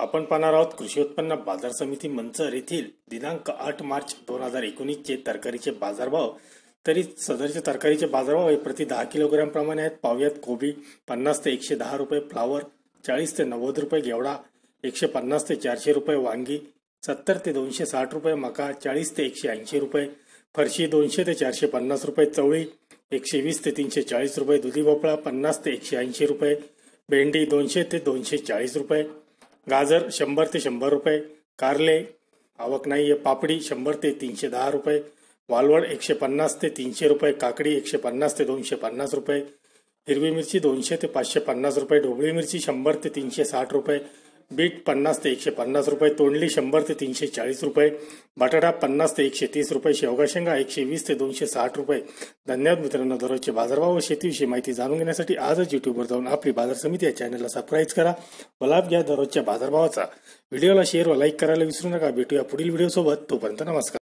आपण पाहणार आहोत कृषी उत्पन्न बाजार समिती मंचर येथील दिनांक आठ मार्च दोन हजार एकोणीसचे तरकारीचे बाजारभाव तरी सदरचे तरकारीचे बाजारभाव हे प्रति दहा किलोग्राम प्रमाणे आहेत पाहुयात कोबी पन्नास ते एकशे दहा रुपये फ्लावर चाळीस ते नव्वद रुपये गेवडा एकशे पन्नास ते चारशे रुपये वांगी सत्तर ते दोनशे साठ रुपये मका चाळीस ते एकशे ऐंशी रुपये फरशी दोनशे ते चारशे पन्नास रुपये चवळी एकशे वीस ते तीनशे चाळीस रुपये दुधी भोपळा पन्नास ते एकशे ऐंशी रुपये भेंडी दोनशे ते दोनशे चाळीस रुपये गाजर शंभर ते शंभर रुपये कारले आवक नाही आहे पापडी शंभर ते तीनशे दहा रुपये वालवड एकशे पन्नास ते तीनशे रुपये काकडी एकशे पन्नास ते दोनशे पन्नास रुपये हिरवी मिरची दोनशे ते पाचशे पन्नास रुपये ढोबळी मिरची शंभर ते तीनशे साठ रुपये बीट पन्नास ते एकशे पन्नास रुपये तोंडली शंभर ते तीनशे चाळीस रुपये बटाटा पन्नास ते एकशे तीस रुपये शेवगा शेंगा एकशे वीस ते दोनशे साठ रुपये धन्यवाद मित्रांनो दररोजचे बाजारभाव व शेतीविषयी माहिती जाणून घेण्यासाठी आजच युट्यूबवर जाऊन आपली बाजार समिती या चॅनलला सबस्क्राईब करा व लाभ घ्या दररोजच्या बाजारभावाचा व्हिडिओला शेअर व लाईक करायला विसरू नका भेटूया पुढील व्हिडिओसोबत तोपर्यंत नमस्कार